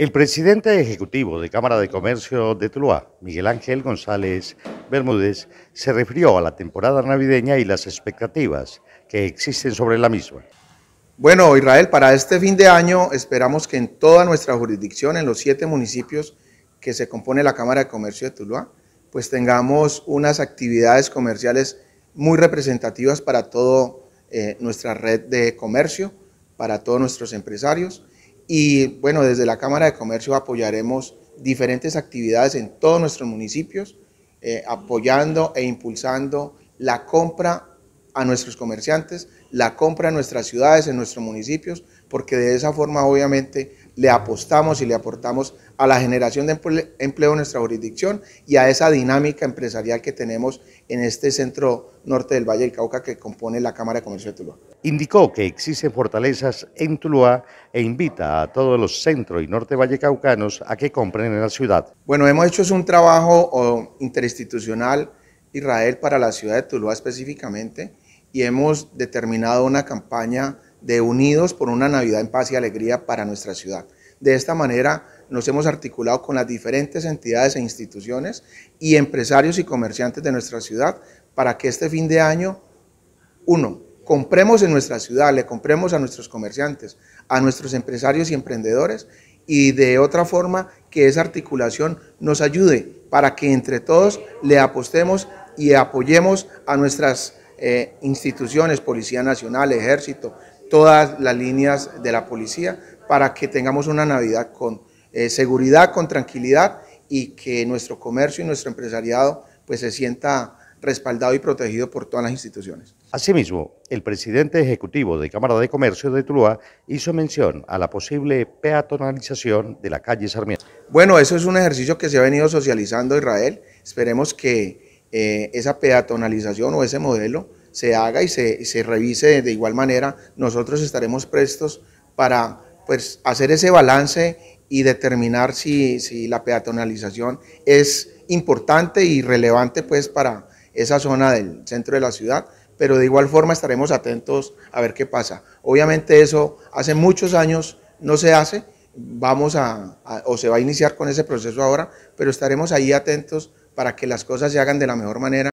El presidente ejecutivo de Cámara de Comercio de Tuluá, Miguel Ángel González Bermúdez, se refirió a la temporada navideña y las expectativas que existen sobre la misma. Bueno, Israel, para este fin de año esperamos que en toda nuestra jurisdicción, en los siete municipios que se compone la Cámara de Comercio de Tuluá, pues tengamos unas actividades comerciales muy representativas para toda eh, nuestra red de comercio, para todos nuestros empresarios y bueno, desde la Cámara de Comercio apoyaremos diferentes actividades en todos nuestros municipios, eh, apoyando e impulsando la compra a nuestros comerciantes, la compra a nuestras ciudades, en nuestros municipios, porque de esa forma obviamente le apostamos y le aportamos a la generación de empleo en nuestra jurisdicción y a esa dinámica empresarial que tenemos en este centro norte del Valle del Cauca que compone la Cámara de Comercio de Tuluá. Indicó que existen fortalezas en Tuluá e invita a todos los centros y norte vallecaucanos a que compren en la ciudad. Bueno, hemos hecho un trabajo interinstitucional Israel para la ciudad de Tuluá específicamente y hemos determinado una campaña de unidos por una Navidad en paz y alegría para nuestra ciudad. De esta manera nos hemos articulado con las diferentes entidades e instituciones y empresarios y comerciantes de nuestra ciudad para que este fin de año, uno, compremos en nuestra ciudad, le compremos a nuestros comerciantes, a nuestros empresarios y emprendedores y de otra forma que esa articulación nos ayude para que entre todos le apostemos y apoyemos a nuestras eh, instituciones, Policía Nacional, Ejército, todas las líneas de la policía para que tengamos una Navidad con eh, seguridad, con tranquilidad y que nuestro comercio y nuestro empresariado pues se sienta respaldado y protegido por todas las instituciones. Asimismo, el presidente ejecutivo de Cámara de Comercio de Tuluá hizo mención a la posible peatonalización de la calle Sarmiento. Bueno, eso es un ejercicio que se ha venido socializando Israel. Esperemos que eh, esa peatonalización o ese modelo se haga y se, revise de igual manera, nosotros estaremos prestos para pues, hacer ese balance y determinar si, si la peatonalización es importante y relevante pues, para esa zona del centro de la ciudad, pero de igual forma estaremos atentos a ver qué pasa. Obviamente eso hace muchos años no se hace, vamos a, o se va a iniciar con ese proceso ahora, pero estaremos ahí atentos para que las cosas se hagan de la mejor manera.